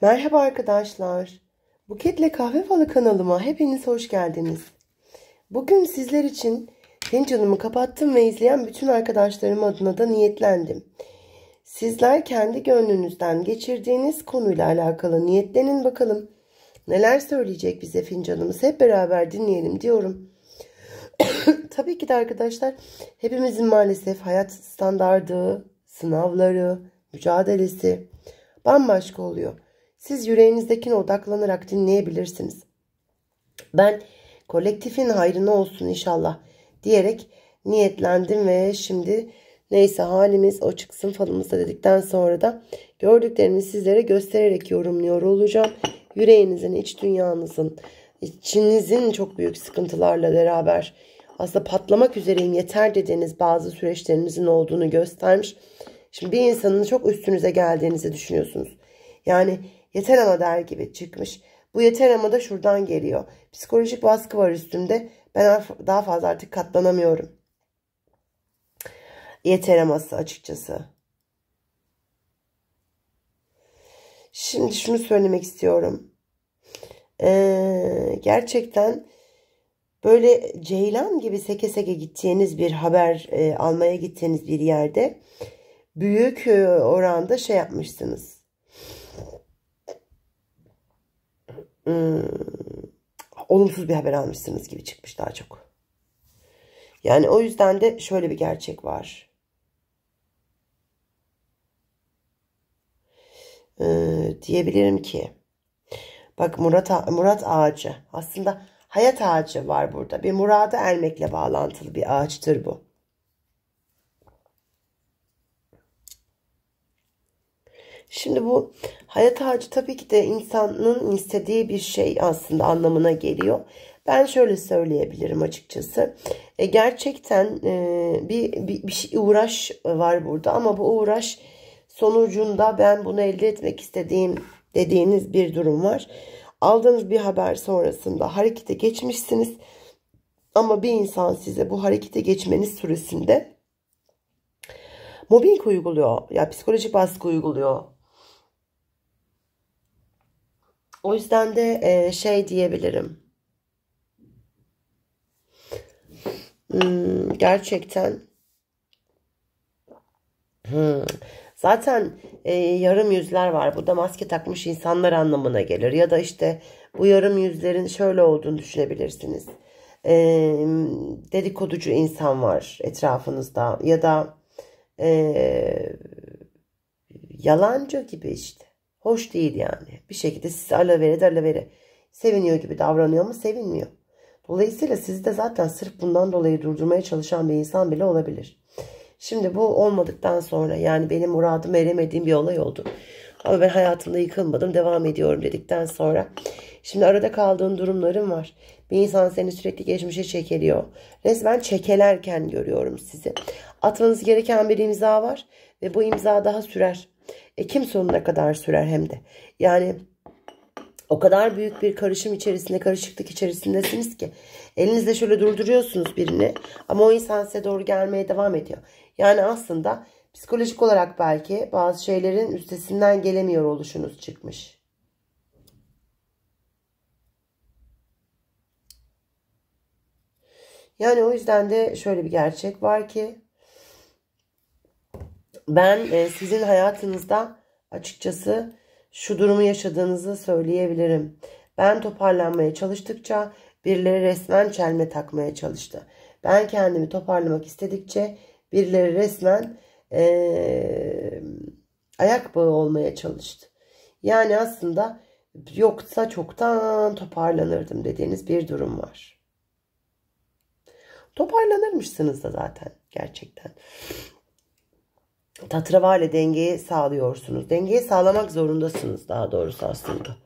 Merhaba arkadaşlar. Buketle Kahve Falı kanalıma hepiniz hoş geldiniz. Bugün sizler için fincanımı kapattım ve izleyen bütün arkadaşlarım adına da niyetlendim. Sizler kendi gönlünüzden geçirdiğiniz konuyla alakalı niyetlenin bakalım. Neler söyleyecek bize fincanımız hep beraber dinleyelim diyorum. Tabii ki de arkadaşlar hepimizin maalesef hayat standardı, sınavları, mücadelesi bambaşka oluyor. Siz yüreğinizdekine odaklanarak dinleyebilirsiniz. Ben kolektifin hayrına olsun inşallah diyerek niyetlendim ve şimdi neyse halimiz o çıksın falımızda dedikten sonra da gördüklerimi sizlere göstererek yorumluyor olacağım. Yüreğinizin, iç dünyanızın, içinizin çok büyük sıkıntılarla beraber aslında patlamak üzereyim yeter dediğiniz bazı süreçlerinizin olduğunu göstermiş. Şimdi bir insanın çok üstünüze geldiğinizi düşünüyorsunuz. Yani Yeter ama der gibi çıkmış. Bu yeter ama da şuradan geliyor. Psikolojik baskı var üstümde. Ben daha fazla artık katlanamıyorum. Yeter aması açıkçası. Şimdi şunu söylemek istiyorum. Ee, gerçekten böyle ceylan gibi seke seke gittiğiniz bir haber e, almaya gittiğiniz bir yerde büyük e, oranda şey yapmışsınız hmm, olumsuz bir haber almışsınız gibi çıkmış daha çok. Yani o yüzden de şöyle bir gerçek var. Ee, diyebilirim ki bak Murat Murat ağacı aslında hayat ağacı var burada. Bir murada ermekle bağlantılı bir ağaçtır bu. Şimdi bu hayat ağacı tabii ki de insanın istediği bir şey aslında anlamına geliyor. Ben şöyle söyleyebilirim açıkçası. E, gerçekten e, bir, bir, bir şey, uğraş var burada ama bu uğraş sonucunda ben bunu elde etmek istediğim dediğiniz bir durum var. Aldığınız bir haber sonrasında harekete geçmişsiniz. Ama bir insan size bu harekete geçmeniz süresinde mobbing uyguluyor. Ya psikolojik baskı uyguluyor O yüzden de e, şey diyebilirim. Hmm, gerçekten hmm. zaten e, yarım yüzler var. Bu da maske takmış insanlar anlamına gelir. Ya da işte bu yarım yüzlerin şöyle olduğunu düşünebilirsiniz. E, dedikoducu insan var etrafınızda ya da e, yalancı gibi işte. Hoş değil yani. Bir şekilde size vere de vere Seviniyor gibi davranıyor ama sevinmiyor. Dolayısıyla sizi de zaten sırf bundan dolayı durdurmaya çalışan bir insan bile olabilir. Şimdi bu olmadıktan sonra yani benim muradıma eremediğim bir olay oldu. Ama ben hayatımda yıkılmadım devam ediyorum dedikten sonra. Şimdi arada kaldığın durumların var. Bir insan seni sürekli geçmişe çekeliyor. Resmen çekelerken görüyorum sizi. Atmanız gereken bir imza var ve bu imza daha sürer. Ekim sonuna kadar sürer hem de. Yani o kadar büyük bir karışım içerisinde, karışıklık içerisindesiniz ki. Elinizle şöyle durduruyorsunuz birini ama o insan size doğru gelmeye devam ediyor. Yani aslında psikolojik olarak belki bazı şeylerin üstesinden gelemiyor oluşunuz çıkmış. Yani o yüzden de şöyle bir gerçek var ki ben e, sizin hayatınızda açıkçası şu durumu yaşadığınızı söyleyebilirim. Ben toparlanmaya çalıştıkça birileri resmen çelme takmaya çalıştı. Ben kendimi toparlamak istedikçe birileri resmen e, ayak bağı olmaya çalıştı. Yani aslında yoksa çoktan toparlanırdım dediğiniz bir durum var. Toparlanırmışsınız da zaten gerçekten tatravarla dengeyi sağlıyorsunuz. Dengeyi sağlamak zorundasınız daha doğrusu aslında.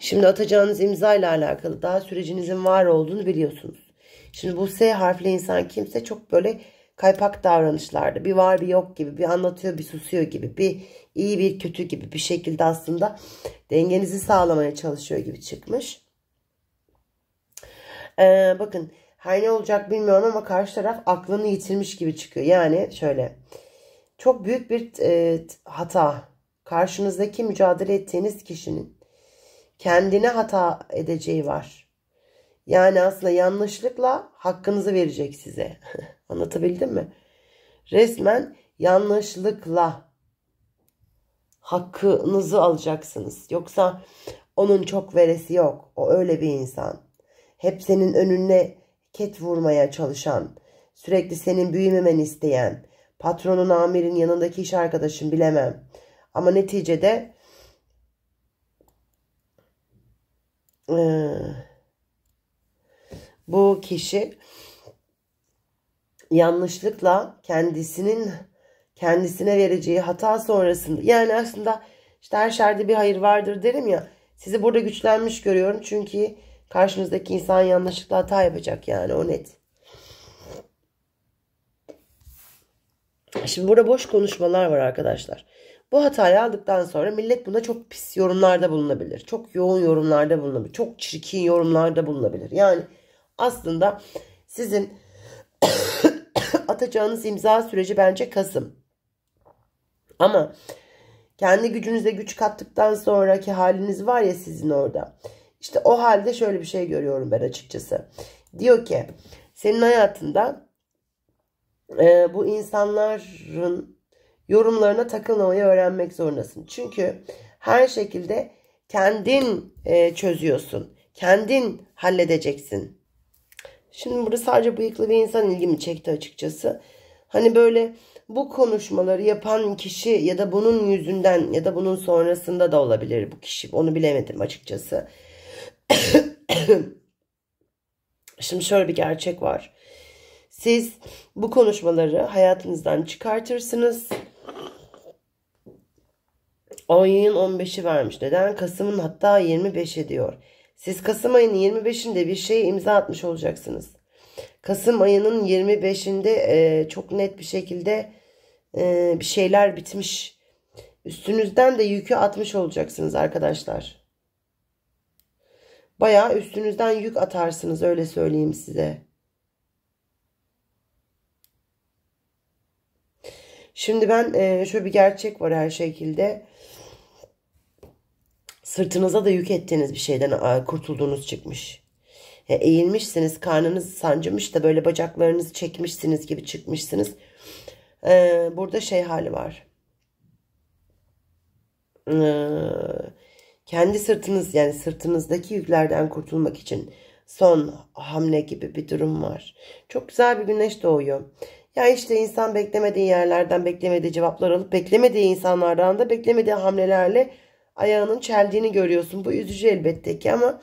Şimdi atacağınız imza ile alakalı daha sürecinizin var olduğunu biliyorsunuz. Şimdi bu S harfli insan kimse çok böyle kaypak davranışlarda bir var bir yok gibi bir anlatıyor bir susuyor gibi bir iyi bir kötü gibi bir şekilde aslında dengenizi sağlamaya çalışıyor gibi çıkmış. Ee, bakın her ne olacak bilmiyorum ama karşı taraf aklını yitirmiş gibi çıkıyor. Yani şöyle çok büyük bir e, hata. Karşınızdaki mücadele ettiğiniz kişinin kendine hata edeceği var. Yani aslında yanlışlıkla hakkınızı verecek size. Anlatabildim mi? Resmen yanlışlıkla hakkınızı alacaksınız. Yoksa onun çok veresi yok. O öyle bir insan. Hep senin önüne ket vurmaya çalışan, sürekli senin büyümemeni isteyen, Patronun amirin yanındaki iş arkadaşın bilemem. Ama neticede e, bu kişi yanlışlıkla kendisinin kendisine vereceği hata sonrasında yani aslında işte her şerde bir hayır vardır derim ya sizi burada güçlenmiş görüyorum çünkü karşınızdaki insan yanlışlıkla hata yapacak yani o net. Şimdi burada boş konuşmalar var arkadaşlar. Bu hatayı aldıktan sonra millet buna çok pis yorumlarda bulunabilir. Çok yoğun yorumlarda bulunabilir. Çok çirkin yorumlarda bulunabilir. Yani aslında sizin atacağınız imza süreci bence Kasım. Ama kendi gücünüze güç kattıktan sonraki haliniz var ya sizin orada. İşte o halde şöyle bir şey görüyorum ben açıkçası. Diyor ki senin hayatında e, bu insanların yorumlarına takılmamayı öğrenmek zorundasın. Çünkü her şekilde kendin e, çözüyorsun. Kendin halledeceksin. Şimdi burada sadece bıyıklı bir insan ilgimi çekti açıkçası. Hani böyle bu konuşmaları yapan kişi ya da bunun yüzünden ya da bunun sonrasında da olabilir bu kişi. Onu bilemedim açıkçası. Şimdi şöyle bir gerçek var. Siz bu konuşmaları hayatınızdan çıkartırsınız. 10 yayın 15'i vermiş. Neden? Kasım'ın hatta 25'i diyor. Siz Kasım ayının 25'inde bir şeye imza atmış olacaksınız. Kasım ayının 25'inde e, çok net bir şekilde e, bir şeyler bitmiş. Üstünüzden de yükü atmış olacaksınız arkadaşlar. Bayağı üstünüzden yük atarsınız öyle söyleyeyim size. Şimdi ben e, şöyle bir gerçek var her şekilde. Sırtınıza da yük ettiğiniz bir şeyden kurtulduğunuz çıkmış. E, eğilmişsiniz, karnınız sancımış da böyle bacaklarınızı çekmişsiniz gibi çıkmışsınız. E, burada şey hali var. E, kendi sırtınız yani sırtınızdaki yüklerden kurtulmak için son hamle gibi bir durum var. Çok güzel bir güneş doğuyor. Ya işte insan beklemediği yerlerden beklemediği cevaplar alıp beklemediği insanlardan da beklemediği hamlelerle ayağının çeldiğini görüyorsun. Bu üzücü elbette ki ama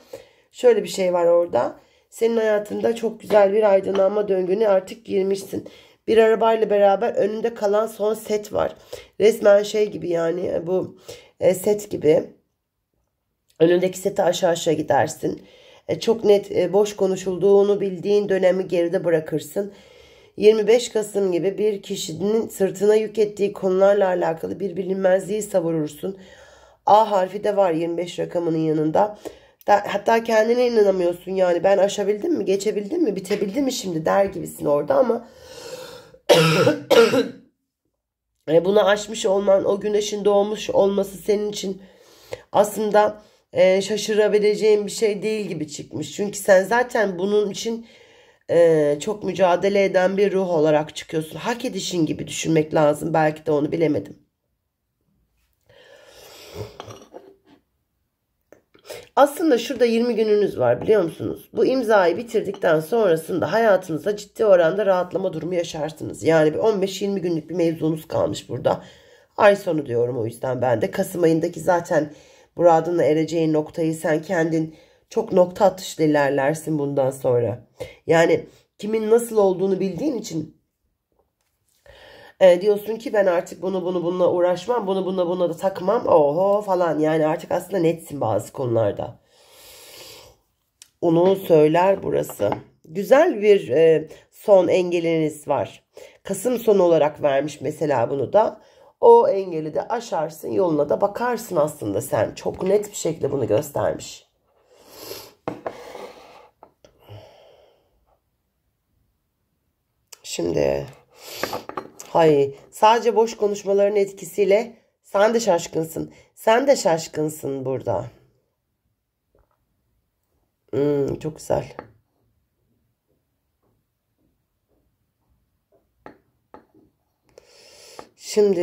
şöyle bir şey var orada. Senin hayatında çok güzel bir aydınlanma döngüne artık girmişsin. Bir arabayla beraber önünde kalan son set var. Resmen şey gibi yani bu e, set gibi. Önündeki seti aşağı aşağı gidersin. E, çok net e, boş konuşulduğunu bildiğin dönemi geride bırakırsın 25 Kasım gibi bir kişinin sırtına yük ettiği konularla alakalı bir bilinmezliği savurursun. A harfi de var 25 rakamının yanında. Hatta kendine inanamıyorsun yani ben aşabildim mi, geçebildim mi, bitebildim mi şimdi der gibisin orada ama e, bunu aşmış olman, o güneşin doğmuş olması senin için aslında e, şaşırabileceğin bir şey değil gibi çıkmış. Çünkü sen zaten bunun için e, çok mücadele eden bir ruh olarak çıkıyorsun. Hak edişin gibi düşünmek lazım. Belki de onu bilemedim. Aslında şurada 20 gününüz var biliyor musunuz? Bu imzayı bitirdikten sonrasında hayatınızda ciddi oranda rahatlama durumu yaşarsınız. Yani bir 15-20 günlük bir mevzunuz kalmış burada. Ay sonu diyorum o yüzden ben de. Kasım ayındaki zaten muradına ereceğin noktayı sen kendin çok nokta atışlı ilerlersin bundan sonra. Yani kimin nasıl olduğunu bildiğin için e, diyorsun ki ben artık bunu bunu bununla uğraşmam, bunu bununla bununla da takmam. Oho falan yani artık aslında netsin bazı konularda. Onu söyler burası. Güzel bir e, son engeliniz var. Kasım sonu olarak vermiş mesela bunu da. O engeli de aşarsın yoluna da bakarsın aslında sen. Çok net bir şekilde bunu göstermiş. Şimdi hay sadece boş konuşmaların etkisiyle sen de şaşkınsın. Sen de şaşkınsın burada. Hmm, çok güzel. Şimdi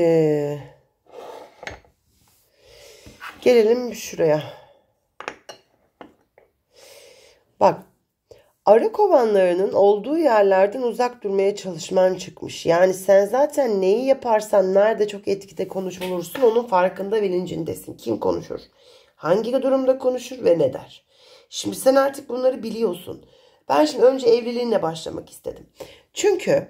gelelim şuraya. Bak arı kovanlarının olduğu yerlerden uzak durmaya çalışman çıkmış. Yani sen zaten neyi yaparsan nerede çok etkide konuşulursun onun farkında bilincindesin. Kim konuşur? Hangi durumda konuşur ve ne der? Şimdi sen artık bunları biliyorsun. Ben şimdi önce evliliğinle başlamak istedim. Çünkü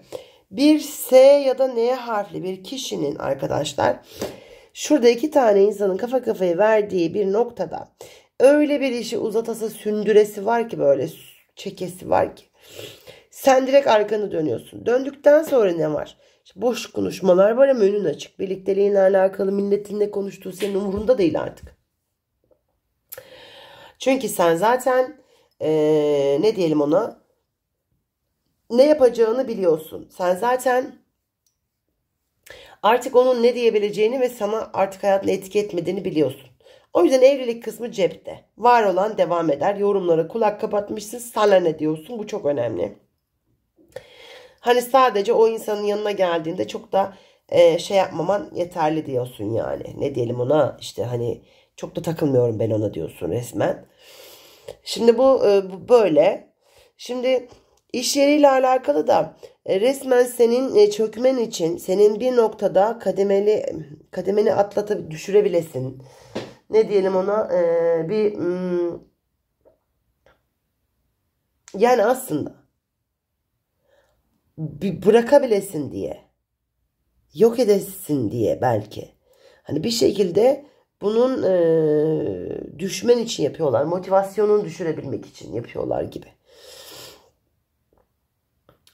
bir S ya da N harfli bir kişinin arkadaşlar şurada iki tane insanın kafa kafaya verdiği bir noktada öyle bir işi uzatası sündüresi var ki böyle çekesi var ki. Sen direkt arkanı dönüyorsun. Döndükten sonra ne var? İşte boş konuşmalar var ama önün açık. Birlikteliğinle alakalı milletin ne konuştuğu senin umurunda değil artık. Çünkü sen zaten ee, ne diyelim ona ne yapacağını biliyorsun. Sen zaten artık onun ne diyebileceğini ve sana artık hayatla etki etmediğini biliyorsun. O yüzden evlilik kısmı cepte. Var olan devam eder. Yorumlara kulak kapatmışsın. Sana ne diyorsun? Bu çok önemli. Hani sadece o insanın yanına geldiğinde çok da e, şey yapmaman yeterli diyorsun yani. Ne diyelim ona işte hani çok da takılmıyorum ben ona diyorsun resmen. Şimdi bu, e, bu böyle. Şimdi iş yeriyle alakalı da e, resmen senin e, çökmen için senin bir noktada kademeli kademeni atlatıp düşürebilesin ne diyelim ona e, bir hmm, yani aslında bir bırakabilesin diye yok edesin diye belki hani bir şekilde bunun e, düşmen için yapıyorlar motivasyonunu düşürebilmek için yapıyorlar gibi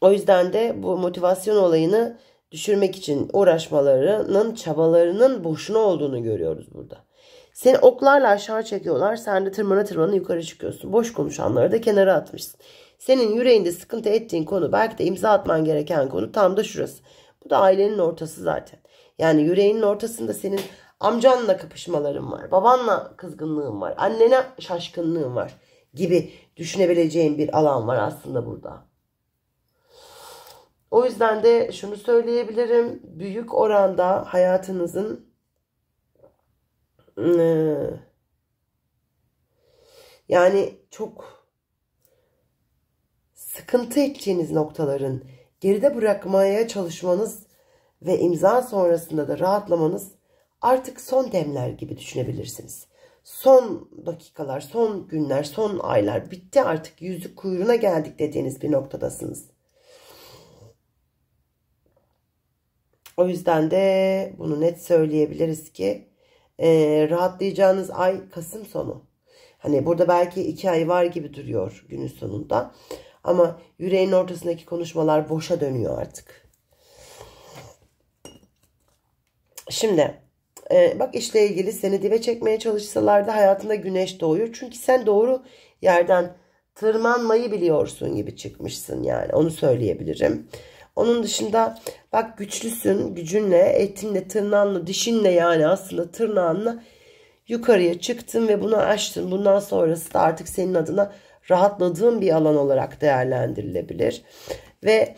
o yüzden de bu motivasyon olayını düşürmek için uğraşmalarının çabalarının boşuna olduğunu görüyoruz burada. Seni oklarla aşağı çekiyorlar. Sen de tırmana tırmana yukarı çıkıyorsun. Boş konuşanları da kenara atmışsın. Senin yüreğinde sıkıntı ettiğin konu belki de imza atman gereken konu tam da şurası. Bu da ailenin ortası zaten. Yani yüreğinin ortasında senin amcanla kapışmaların var. Babanla kızgınlığın var. Annene şaşkınlığın var gibi düşünebileceğin bir alan var aslında burada. O yüzden de şunu söyleyebilirim. Büyük oranda hayatınızın ee, yani çok sıkıntı ettiğiniz noktaların geride bırakmaya çalışmanız ve imza sonrasında da rahatlamanız artık son demler gibi düşünebilirsiniz. Son dakikalar, son günler, son aylar bitti artık yüzük kuyruğuna geldik dediğiniz bir noktadasınız. O yüzden de bunu net söyleyebiliriz ki e, rahatlayacağınız ay Kasım sonu. Hani burada belki iki ay var gibi duruyor günün sonunda. Ama yüreğin ortasındaki konuşmalar boşa dönüyor artık. Şimdi e, bak işle ilgili seni dibe çekmeye çalışsalar da hayatında güneş doğuyor. Çünkü sen doğru yerden tırmanmayı biliyorsun gibi çıkmışsın yani onu söyleyebilirim. Onun dışında bak güçlüsün gücünle, etinle, tırnağınla, dişinle yani aslında tırnağınla yukarıya çıktın ve bunu açtın Bundan sonrası da artık senin adına rahatladığın bir alan olarak değerlendirilebilir. Ve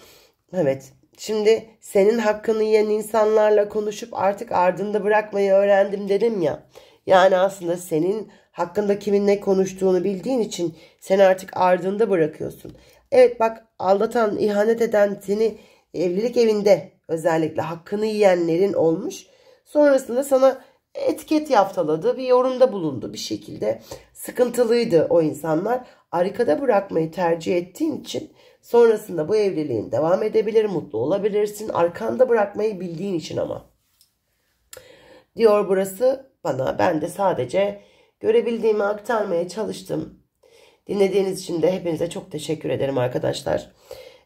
evet şimdi senin hakkını yiyen insanlarla konuşup artık ardında bırakmayı öğrendim dedim ya. Yani aslında senin hakkında kimin ne konuştuğunu bildiğin için sen artık ardında bırakıyorsun. Evet bak aldatan, ihanet eden seni evlilik evinde özellikle hakkını yiyenlerin olmuş. Sonrasında sana etiket yaftaladı, bir yorumda bulundu bir şekilde. Sıkıntılıydı o insanlar. Arkada bırakmayı tercih ettiğin için sonrasında bu evliliğin devam edebilir, mutlu olabilirsin. Arkanda bırakmayı bildiğin için ama. Diyor burası bana. Ben de sadece görebildiğimi aktarmaya çalıştım. Dinlediğiniz için de hepinize çok teşekkür ederim arkadaşlar.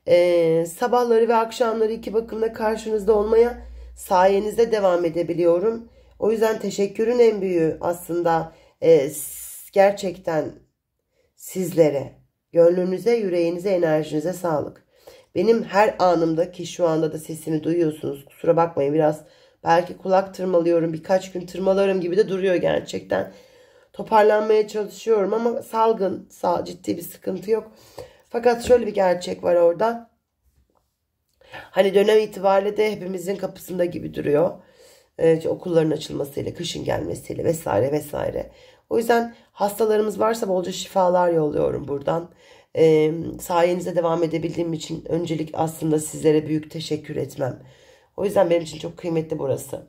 Ee, sabahları ve akşamları iki bakımda karşınızda olmaya sayenizde devam edebiliyorum. O yüzden teşekkürün en büyüğü aslında e, gerçekten sizlere, gönlünüze, yüreğinize, enerjinize sağlık. Benim her anımda ki şu anda da sesimi duyuyorsunuz. Kusura bakmayın biraz belki kulak tırmalıyorum birkaç gün tırmalarım gibi de duruyor gerçekten toparlanmaya çalışıyorum ama salgın sağ ciddi bir sıkıntı yok. Fakat şöyle bir gerçek var orada. Hani dönem itibariyle de hepimizin kapısında gibi duruyor. Ee, okulların açılmasıyla, kışın gelmesiyle vesaire vesaire. O yüzden hastalarımız varsa bolca şifalar yolluyorum buradan. Ee, sayenize devam edebildiğim için öncelik aslında sizlere büyük teşekkür etmem. O yüzden benim için çok kıymetli burası.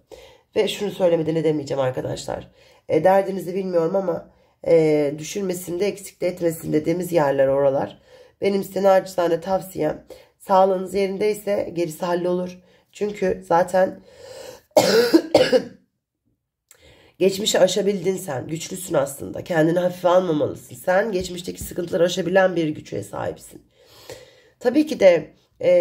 Ve şunu söylemeden edemeyeceğim arkadaşlar. E, derdinizi bilmiyorum ama e, düşürmesinde eksik de etmesin dediğimiz yerler oralar. Benim size naçizane tavsiyem sağlığınız yerindeyse gerisi hallolur. Çünkü zaten geçmişi aşabildin sen. Güçlüsün aslında. Kendini hafife almamalısın. Sen geçmişteki sıkıntıları aşabilen bir güçe sahipsin. Tabii ki de e,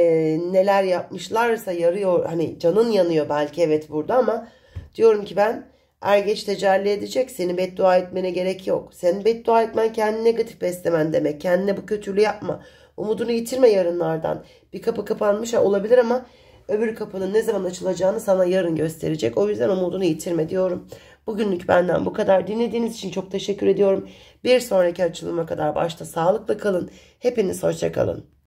neler yapmışlarsa yarıyor. Hani canın yanıyor belki evet burada ama diyorum ki ben Er geç tecelli edecek. Seni beddua etmene gerek yok. Sen beddua etmen kendi negatif beslemen demek. Kendine bu kötülüğü yapma. Umudunu yitirme yarınlardan. Bir kapı kapanmış olabilir ama öbür kapının ne zaman açılacağını sana yarın gösterecek. O yüzden umudunu yitirme diyorum. Bugünlük benden bu kadar. Dinlediğiniz için çok teşekkür ediyorum. Bir sonraki açılıma kadar başta sağlıkla kalın. Hepiniz hoşça kalın.